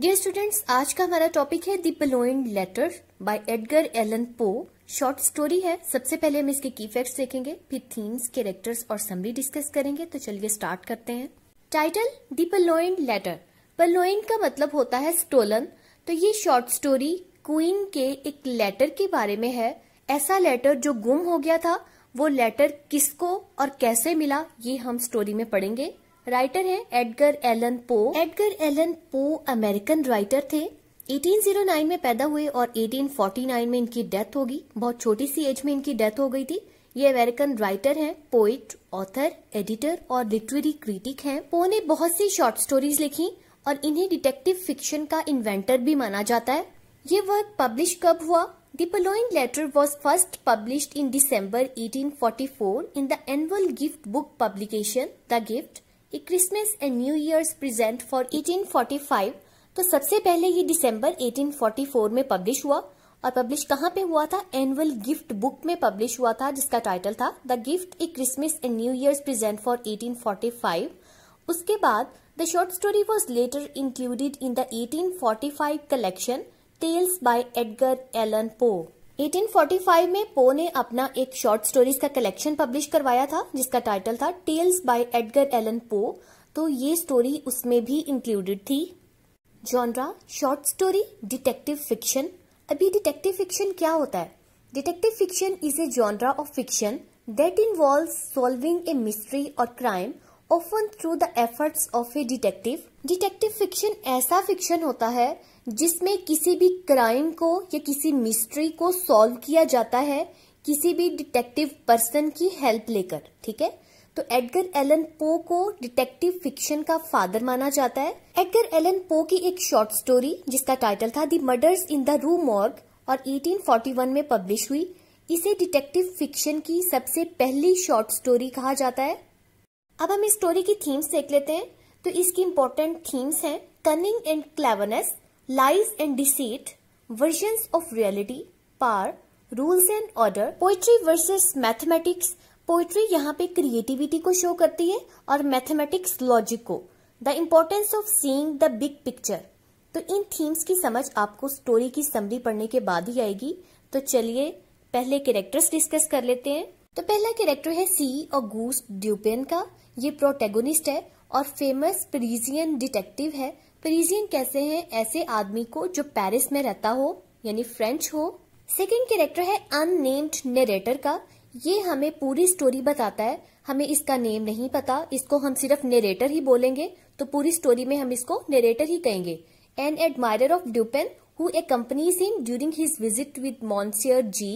Dear students आज का हमारा टॉपिक है the purloined letter by Edgar Allan Poe short story है सबसे पहले हम इसके की फैक्ट्स देखेंगे फिर थीम्स कैरेक्टर्स और समरी डिस्कस करेंगे तो चलिए स्टार्ट करते हैं टाइटल दी बलोइंड लेटर बलोइंड का मतलब होता है स्टोलन तो ये शॉर्ट स्टोरी क्वीन के एक लेटर के बारे में है ऐसा लेटर जो गुम हो गया था वो लेटर किसको और कैसे मिला ये हम स्टोरी में पढ़ेंगे राइटर है Edgar Allan Poe Edgar Allan Poe American writer थे 1809 में पैदा हुए और 1849 में इनकी डेथ होगी बहुत छोटी सी एज में इनकी डेथ हो गई थी ये अमेरिकन राइटर हैं, पोइट ऑथर एडिटर और लिटरेरी क्रिटिक हैं। पो ने बहुत सी शॉर्ट स्टोरीज लिखी और इन्हें डिटेक्टिव फिक्शन का इन्वेंटर भी माना जाता है ये वर्क पब्लिश कब हुआ The following letter was first published in December 1844 in the annual gift book publication, The Gift, a Christmas and new year's present for 1845 तो सबसे पहले ये दिसंबर 1844 में पब्लिश हुआ और पब्लिश कहाँ पे हुआ था एनुअल गिफ्ट बुक में पब्लिश हुआ था जिसका टाइटल था the gift a Christmas and new year's present for 1845 उसके बाद the short story was later included in the 1845 collection tales by Edgar Allan Poe 1845 में पो ने अपना एक शॉर्ट स्टोरीज का कलेक्शन पब्लिश करवाया था जिसका टाइटल था टेल्स बाय एडगर एलन पो तो ये स्टोरी उसमें भी इंक्लूडेड थी genre short story detective fiction अभी डिटेक्टिव फिक्शन क्या होता है detective fiction is a genre of fiction that involve solving a mystery और crime often through the efforts of a detective detective fiction ऐसा fiction होता है जिसमें किसी भी क्राइम को या किसी मिस्ट्री को सॉल्व किया जाता है किसी भी डिटेक्टिव पर्सन की हेल्प लेकर ठीक है तो एडगर एलन पो को डिटेक्टिव फिक्शन का फादर माना जाता है एडगर एलन पो की एक शॉर्ट स्टोरी जिसका टाइटल था the murders in the rue morgue और 1841 में पब्लिश हुई इसे डिटेक्टिव फिक्शन की सबसे पहली शॉर्ट स्टोरी कहा जाता है अब हम स्टोरी की थीम्स देख लेते हैं तो इसकी इम्पोर्टेंट थीम्स हैं cunning and cleverness lies and deceit version of reality par rules and order poetry versus mathematics poetry यहाँ पे क्रिएटिविटी को शो करती है और मैथमेटिक्स लॉजिक को the importance of seeing the big picture तो इन थीम्स की समझ आपको स्टोरी की समरी पढ़ने के बाद ही आएगी तो चलिए पहले कैरेक्टर्स डिस्कस कर लेते हैं तो पहला कैरेक्टर है सी ऑगूस्ट ड्यूपेन का ये प्रोटेगोनिस्ट है और फेमस पेरिजियन डिटेक्टिव है पेरिजियन कैसे हैं ऐसे आदमी को जो पेरिस में रहता हो यानी फ्रेंच हो सेकंड कैरेक्टर है अननेम्ड नरेटर का ये हमें पूरी स्टोरी बताता है हमें इसका नेम नहीं पता इसको हम सिर्फ नरेटर ही बोलेंगे तो पूरी स्टोरी में हम इसको नरेटर ही कहेंगे an admirer of Dupin who accompanies during his visit with Monsieur G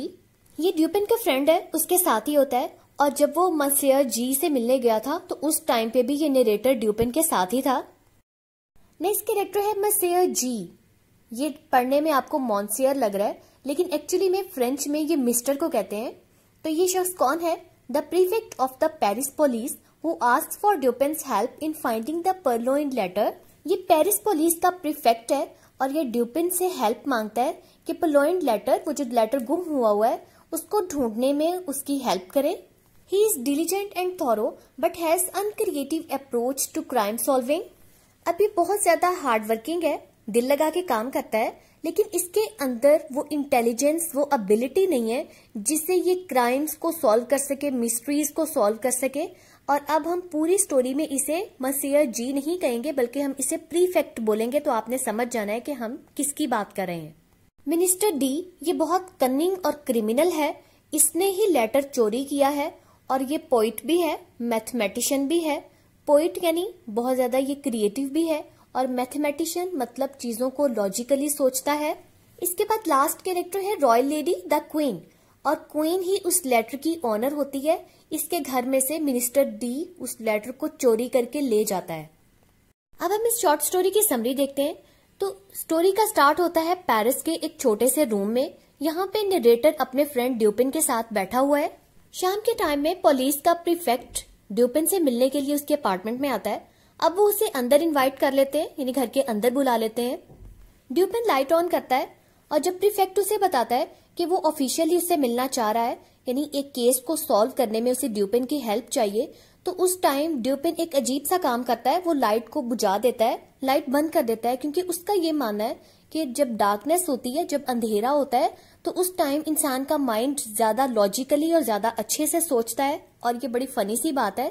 ये ड्यूपिन का फ्रेंड है उसके साथ ही होता है और जब वो मसियर जी से मिलने गया था तो उस टाइम पे भी ये नरेटर ड्यूपिन के साथ ही था नेक्स्ट कैरेक्टर है मसियर जी ये पढ़ने में आपको मॉन्सियर लग रहा है लेकिन एक्चुअली में फ्रेंच में ये मिस्टर को कहते हैं तो ये शख्स कौन है the prefect of the Paris police who asks for Dupin help in finding the in letter ये पेरिस पोलिस का प्रीफेक्ट है और ये ड्यूपिन से हेल्प मांगता है कि परलोइन लेटर वो जो लेटर गुम हुआ हुआ है उसको ढूंढने में उसकी हेल्प करें he is diligent and thorough but has uncreative approach to crime solving अभी बहुत ज्यादा हार्ड वर्किंग है दिल लगा के काम करता है लेकिन इसके अंदर वो इंटेलिजेंस वो एबिलिटी नहीं है जिससे ये क्राइम्स को सॉल्व कर सके मिस्ट्रीज को सॉल्व कर सके और अब हम पूरी स्टोरी में इसे मसीह जी नहीं कहेंगे बल्कि हम इसे प्रीफेक्ट बोलेंगे तो आपने समझ जाना है कि हम किसकी बात कर रहे हैं मिनिस्टर डी ये बहुत कनिंग और क्रिमिनल है इसने ही लेटर चोरी किया है और ये पोइट भी है मैथमेटिशियन भी है पोइट यानी बहुत ज्यादा ये क्रिएटिव भी है और मैथमेटिशियन मतलब चीजों को लॉजिकली सोचता है इसके बाद लास्ट कैरेक्टर है रॉयल लेडी द क्वीन और क्वीन ही उस लेटर की ऑनर होती है इसके घर में से मिनिस्टर डी उस लेटर को चोरी करके ले जाता है अब हम इस शॉर्ट स्टोरी की समरी देखते हैं तो स्टोरी का स्टार्ट होता है पेरिस के एक छोटे से रूम में यहाँ पे नरेटर अपने फ्रेंड ड्यूपिन के साथ बैठा हुआ है शाम के टाइम में पुलिस का प्रीफेक्ट ड्यूपिन से मिलने के लिए उसके अपार्टमेंट में आता है अब वो उसे अंदर इनवाइट कर लेते हैं यानी घर के अंदर बुला लेते हैं ड्यूपिन लाइट ऑन करता है और जब प्रीफेक्ट उसे बताता है कि वो ऑफिशियली उससे मिलना चाह रहा है यानी एक केस को सॉल्व करने में उसे ड्यूपिन की हेल्प चाहिए तो उस टाइम ड्यूपिन एक अजीब सा काम करता है वो लाइट को बुझा देता है लाइट बंद कर देता है क्योंकि उसका ये मानना है कि जब डार्कनेस होती है जब अंधेरा होता है तो उस टाइम इंसान का माइंड ज्यादा लॉजिकली और ज्यादा अच्छे से सोचता है और ये बड़ी फनी सी बात है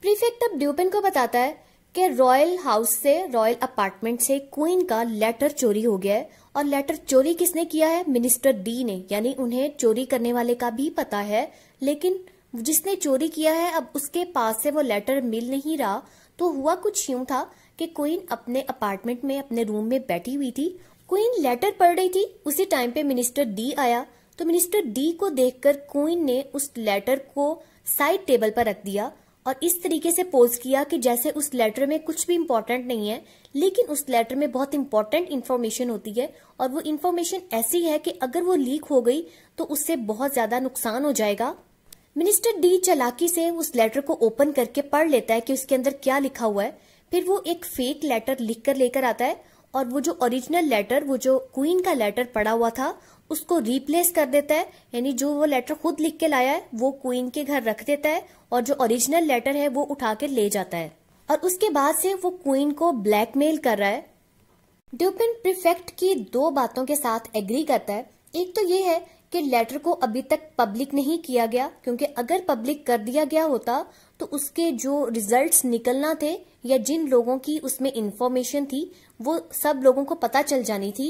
प्रीफेक्ट अब ड्यूपिन को बताता है कि रॉयल हाउस से रॉयल अपार्टमेंट से क्वीन का लेटर चोरी हो गया है और लेटर चोरी किसने किया है मिनिस्टर डी ने यानी उन्हें चोरी करने वाले का भी पता है लेकिन जिसने चोरी किया है अब उसके पास से वो लेटर मिल नहीं रहा तो हुआ कुछ यूं था कि क्वीन अपने अपार्टमेंट में अपने रूम में बैठी हुई थी क्वीन लेटर पढ़ रही थी उसी टाइम पे मिनिस्टर डी आया तो मिनिस्टर डी को देखकर क्वीन ने उस लेटर को साइड टेबल पर रख दिया और इस तरीके से पोज किया कि जैसे उस लेटर में कुछ भी इम्पोर्टेंट नहीं है लेकिन उस लेटर में बहुत इम्पोर्टेंट इन्फॉर्मेशन होती है और वो इन्फॉर्मेशन ऐसी है कि अगर वो लीक हो गई तो उससे बहुत ज्यादा नुकसान हो जाएगा मिनिस्टर डी चलाकी से उस लेटर को ओपन करके पढ़ लेता है कि उसके अंदर क्या लिखा हुआ है फिर वो एक फेक लेटर लिख कर लेकर आता है और वो जो ओरिजिनल लेटर वो जो क्वीन का लेटर पड़ा हुआ था उसको रिप्लेस कर देता है यानी जो वो लेटर खुद लिख के लाया है वो क्वीन के घर रख देता है और जो ओरिजिनल लेटर है वो उठा के ले जाता है और उसके बाद से वो क्वीन को ब्लैकमेल कर रहा है ड्यूपिन प्रिफेक्ट की दो बातों के साथ एग्री करता है एक तो ये है कि लेटर को अभी तक पब्लिक नहीं किया गया क्योंकि अगर पब्लिक कर दिया गया होता तो उसके जो रिजल्ट्स निकलना थे या जिन लोगों की उसमें इन्फॉर्मेशन थी वो सब लोगों को पता चल जानी थी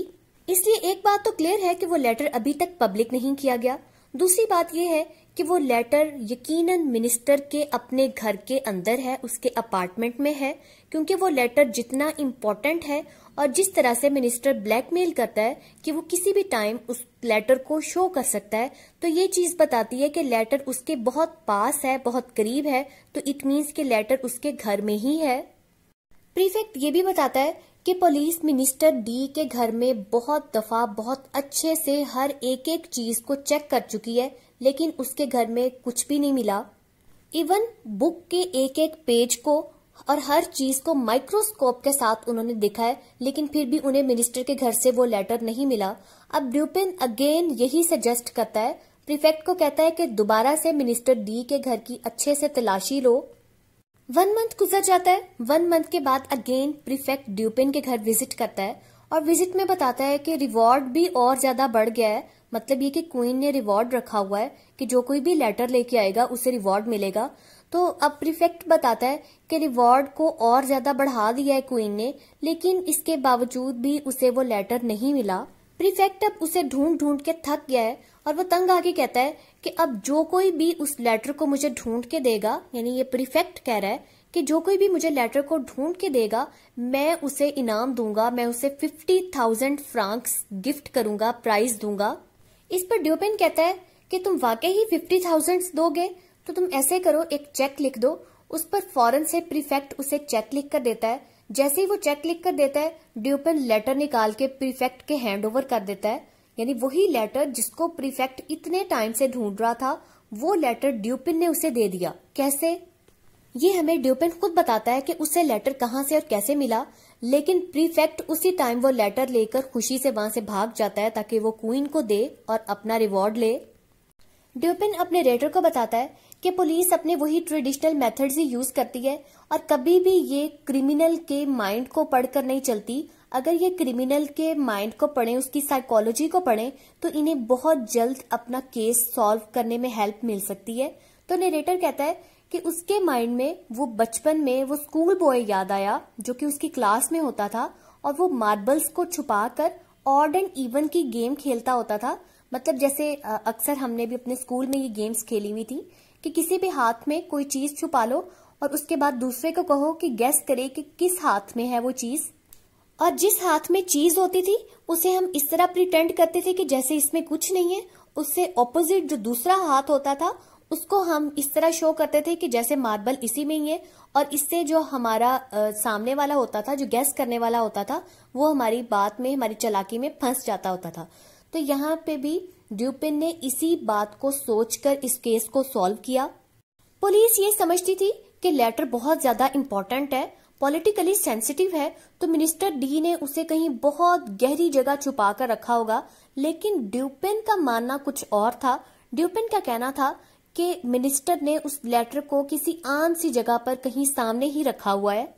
इसलिए एक बात तो क्लियर है कि वो लेटर अभी तक पब्लिक नहीं किया गया दूसरी बात यह है कि वो लेटर यकीनन मिनिस्टर के अपने घर के अंदर है उसके अपार्टमेंट में है क्योंकि वो लेटर जितना इम्पोर्टेंट है और जिस तरह से मिनिस्टर ब्लैकमेल करता है कि वो किसी भी टाइम उस लेटर को शो कर सकता है तो ये चीज बताती है कि लेटर उसके बहुत पास है बहुत करीब है तो इट मीन्स कि लेटर उसके घर में ही है प्रीफेक्ट ये भी बताता है कि पुलिस मिनिस्टर डी के घर में बहुत दफा बहुत अच्छे से हर एक एक चीज को चेक कर चुकी है लेकिन उसके घर में कुछ भी नहीं मिला इवन बुक के एक एक पेज को और हर चीज को माइक्रोस्कोप के साथ उन्होंने देखा है लेकिन फिर भी उन्हें मिनिस्टर के घर से वो लेटर नहीं मिला अब ड्यूपिन अगेन यही सजेस्ट करता है प्रिफेक्ट को कहता है कि दोबारा से मिनिस्टर डी के घर की अच्छे से तलाशी लो वन मंथ गुजर जाता है वन मंथ के बाद अगेन प्रिफेक्ट ड्यूपिन के घर विजिट करता है और विजिट में बताता है कि रिवॉर्ड भी और ज्यादा बढ़ गया है मतलब ये कि क्वीन ने रिवॉर्ड रखा हुआ है कि जो कोई भी लेटर लेके आएगा उसे रिवॉर्ड मिलेगा तो अब प्रिफेक्ट बताता है कि रिवॉर्ड को और ज्यादा बढ़ा दिया है क्वीन ने लेकिन इसके बावजूद भी उसे वो लेटर नहीं मिला प्रीफेक्ट अब उसे ढूंढ ढूंढ के थक गया है और वो तंग आके कहता है कि अब जो कोई भी उस लेटर को मुझे ढूंढ के देगा यानी ये प्रीफेक्ट कह रहा है कि जो कोई भी मुझे लेटर को ढूंढ के देगा मैं उसे इनाम दूंगा मैं उसे फिफ्टी थाउजेंड फ्रांक्स गिफ्ट करूंगा प्राइज दूंगा इस पर ड्यूपिन कहता है कि तुम वाकई ही फिफ्टी थाउजेंड दोगे तो तुम ऐसे करो एक चेक लिख दो उस पर फौरन से प्रीफेक्ट उसे चेक लिख कर देता है जैसे ही वो चेक क्लिक कर देता है ड्यूपन लेटर निकाल के प्रीफेक्ट के ओवर कर देता है यानी वही लेटर जिसको प्रीफेक्ट इतने टाइम से ढूंढ रहा था वो लेटर ड्यूपिन ने उसे दे दिया कैसे ये हमें ड्यूपिन खुद बताता है कि उसे लेटर कहाँ से और कैसे मिला लेकिन प्रीफेक्ट उसी टाइम वो लेटर लेकर खुशी से वहां से भाग जाता है ताकि वो क्वीन को दे और अपना रिवॉर्ड ले ड्यूपिन अपने रेडर को बताता है कि पुलिस अपने वही ट्रेडिशनल मेथड्स ही यूज करती है और कभी भी ये क्रिमिनल के माइंड को पढ़कर नहीं चलती अगर ये क्रिमिनल के माइंड को पढ़े उसकी साइकोलॉजी को पढ़ें तो इन्हें बहुत जल्द अपना केस सॉल्व करने में हेल्प मिल सकती है तो नेरेटर कहता है कि उसके माइंड में वो बचपन में वो स्कूल बॉय याद आया जो कि उसकी क्लास में होता था और वो मार्बल्स को छुपा कर ऑड एंड इवन की गेम खेलता होता था मतलब जैसे अक्सर हमने भी अपने स्कूल में ये गेम्स खेली हुई थी कि किसी भी हाथ में कोई चीज छुपा लो और उसके बाद दूसरे को कहो कि गैस करे कि किस हाथ में है वो चीज और जिस हाथ में चीज होती थी उसे हम इस तरह प्रिटेंड करते थे कि जैसे इसमें कुछ नहीं है उससे ऑपोजिट जो दूसरा हाथ होता था उसको हम इस तरह शो करते थे कि जैसे मार्बल इसी में ही है और इससे जो हमारा आ, सामने वाला होता था जो गैस करने वाला होता था वो हमारी बात में हमारी चलाकी में फंस जाता होता था तो यहाँ पे भी ड्यूपिन ने इसी बात को सोचकर इस केस को सॉल्व किया पुलिस ये समझती थी कि लेटर बहुत ज्यादा इम्पोर्टेंट है पॉलिटिकली सेंसिटिव है तो मिनिस्टर डी ने उसे कहीं बहुत गहरी जगह छुपा कर रखा होगा लेकिन ड्यूपिन का मानना कुछ और था ड्यूपिन का कहना था कि मिनिस्टर ने उस लेटर को किसी आम सी जगह पर कहीं सामने ही रखा हुआ है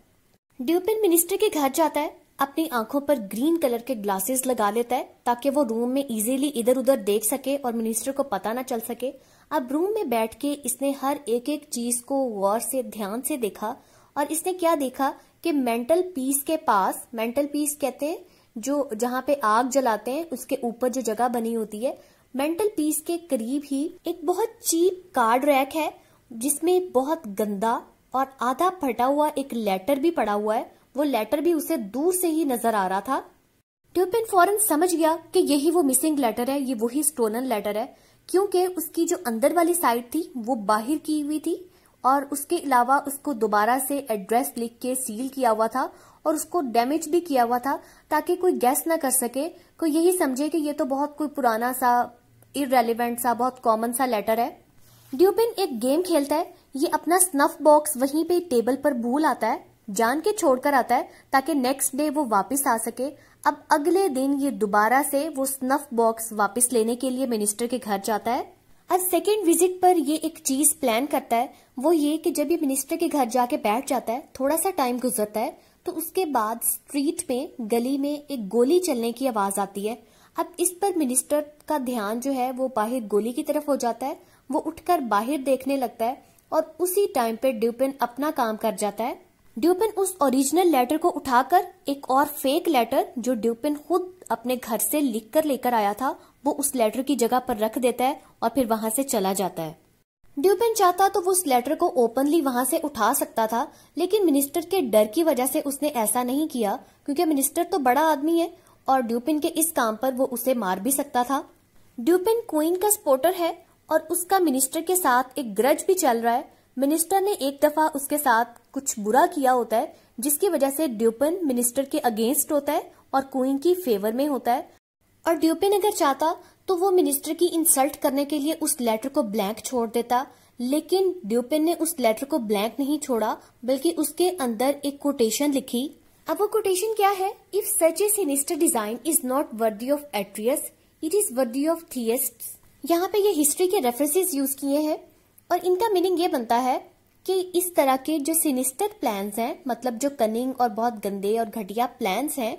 ड्यूपिन मिनिस्टर के घर जाता है अपनी आंखों पर ग्रीन कलर के ग्लासेस लगा लेता है ताकि वो रूम में इजीली इधर उधर देख सके और मिनिस्टर को पता ना चल सके अब रूम में बैठ के इसने हर एक एक चीज को गौर से ध्यान से देखा और इसने क्या देखा कि मेंटल पीस के पास मेंटल पीस कहते हैं जो जहाँ पे आग जलाते हैं उसके ऊपर जो जगह बनी होती है मेंटल पीस के करीब ही एक बहुत चीप कार्ड रैक है जिसमें बहुत गंदा और आधा फटा हुआ एक लेटर भी पड़ा हुआ है वो लेटर भी उसे दूर से ही नजर आ रहा था ट्यूपिन फौरन समझ गया कि यही वो मिसिंग लेटर है ये वही स्टोनन लेटर है क्योंकि उसकी जो अंदर वाली साइड थी वो बाहर की हुई थी और उसके अलावा उसको दोबारा से एड्रेस लिख के सील किया हुआ था और उसको डैमेज भी किया हुआ था ताकि कोई गैस ना कर सके कोई यही समझे कि ये तो बहुत कोई पुराना सा इरेलीवेंट सा बहुत कॉमन सा लेटर है ड्यूबिन एक गेम खेलता है ये अपना स्नफ बॉक्स वहीं पे टेबल पर भूल आता है जान के छोड़कर आता है ताकि नेक्स्ट डे वो वापस आ सके अब अगले दिन ये दोबारा से वो स्नफ बॉक्स वापस लेने के लिए मिनिस्टर के घर जाता है अब सेकेंड विजिट पर ये एक चीज प्लान करता है वो ये कि जब ये मिनिस्टर के घर जाके बैठ जाता है थोड़ा सा टाइम गुजरता है तो उसके बाद स्ट्रीट में गली में एक गोली चलने की आवाज आती है अब इस पर मिनिस्टर का ध्यान जो है वो बाहर गोली की तरफ हो जाता है वो उठकर बाहर देखने लगता है और उसी टाइम पे ड्यूपिन अपना काम कर जाता है ड्यूपिन उस ओरिजिनल लेटर को उठाकर एक और फेक लेटर जो ड्यूपिन खुद अपने घर से लिख कर लेकर आया था वो उस लेटर की जगह पर रख देता है और फिर वहां से चला जाता है ड्यूपिन चाहता तो वो उस लेटर को ओपनली वहां से उठा सकता था लेकिन मिनिस्टर के डर की वजह से उसने ऐसा नहीं किया क्योंकि मिनिस्टर तो बड़ा आदमी है और ड्यूपिन के इस काम पर वो उसे मार भी सकता था ड्यूपिन क्वीन का स्पोर्टर है और उसका मिनिस्टर के साथ एक ग्रज भी चल रहा है मिनिस्टर ने एक दफा उसके साथ कुछ बुरा किया होता है जिसकी वजह से ड्यूपिन मिनिस्टर के अगेंस्ट होता है और क्वीन की फेवर में होता है और ड्यूपिन अगर चाहता तो वो मिनिस्टर की इंसल्ट करने के लिए उस लेटर को ब्लैंक छोड़ देता लेकिन ड्यूपिन ने उस लेटर को ब्लैंक नहीं छोड़ा बल्कि उसके अंदर एक कोटेशन लिखी अब वो कोटेशन क्या है if such a sinister design is not worthy of Atreus it is worthy of Thyestes यहाँ पे ये हिस्ट्री के रेफरेंसेस यूज किए हैं और इनका मीनिंग ये बनता है कि इस तरह के जो सिनिस्टर प्लान्स हैं मतलब जो कनिंग और बहुत गंदे और घटिया प्लान्स हैं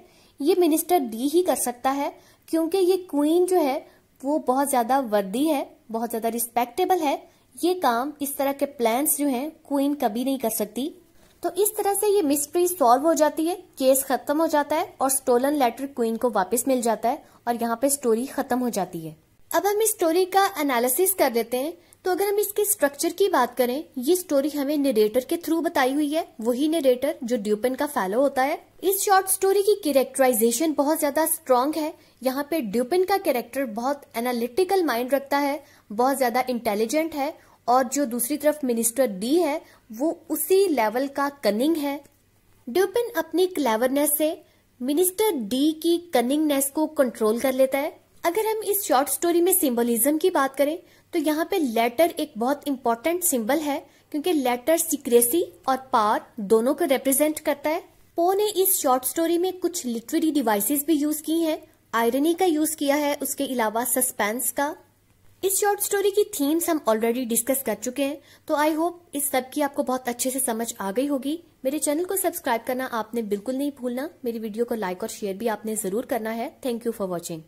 ये मिनिस्टर डी ही कर सकता है क्योंकि ये क्वीन जो है वो बहुत ज्यादा वर्दी है बहुत ज्यादा रिस्पेक्टेबल है ये काम इस तरह के प्लान्स जो हैं क्वीन कभी नहीं कर सकती तो इस तरह से ये मिस्ट्री सॉल्व हो जाती है केस खत्म हो जाता है और स्टोलन लेटर क्वीन को वापस मिल जाता है और यहाँ पे स्टोरी खत्म हो जाती है अब हम इस स्टोरी का एनालिसिस कर लेते हैं तो अगर हम इसके स्ट्रक्चर की बात करें ये स्टोरी हमें नरेटर के थ्रू बताई हुई है वही नरेटर जो ड्यूपिन का फैलो होता है इस शॉर्ट स्टोरी की कैरेक्टराइजेशन बहुत ज्यादा स्ट्रांग है यहाँ पे ड्यूपिन का कैरेक्टर बहुत एनालिटिकल माइंड रखता है बहुत ज्यादा इंटेलिजेंट है और जो दूसरी तरफ मिनिस्टर डी है वो उसी लेवल का कनिंग है ड्यूपिन अपनी क्लेवरनेस से मिनिस्टर डी की कनिंगनेस को कंट्रोल कर लेता है अगर हम इस शॉर्ट स्टोरी में सिंबलिज्म की बात करें तो यहाँ पे लेटर एक बहुत इंपॉर्टेंट सिंबल है क्योंकि लेटर सीक्रेसी और पार दोनों को रिप्रेजेंट करता है पो ने इस शॉर्ट स्टोरी में कुछ लिटरेरी डिवाइसेस भी यूज की हैं आयरनी का यूज किया है उसके अलावा सस्पेंस का इस शॉर्ट स्टोरी की थीम्स हम ऑलरेडी डिस्कस कर चुके हैं तो आई होप इस सब की आपको बहुत अच्छे से समझ आ गई होगी मेरे चैनल को सब्सक्राइब करना आपने बिल्कुल नहीं भूलना मेरी वीडियो को लाइक और शेयर भी आपने जरूर करना है थैंक यू फॉर वॉचिंग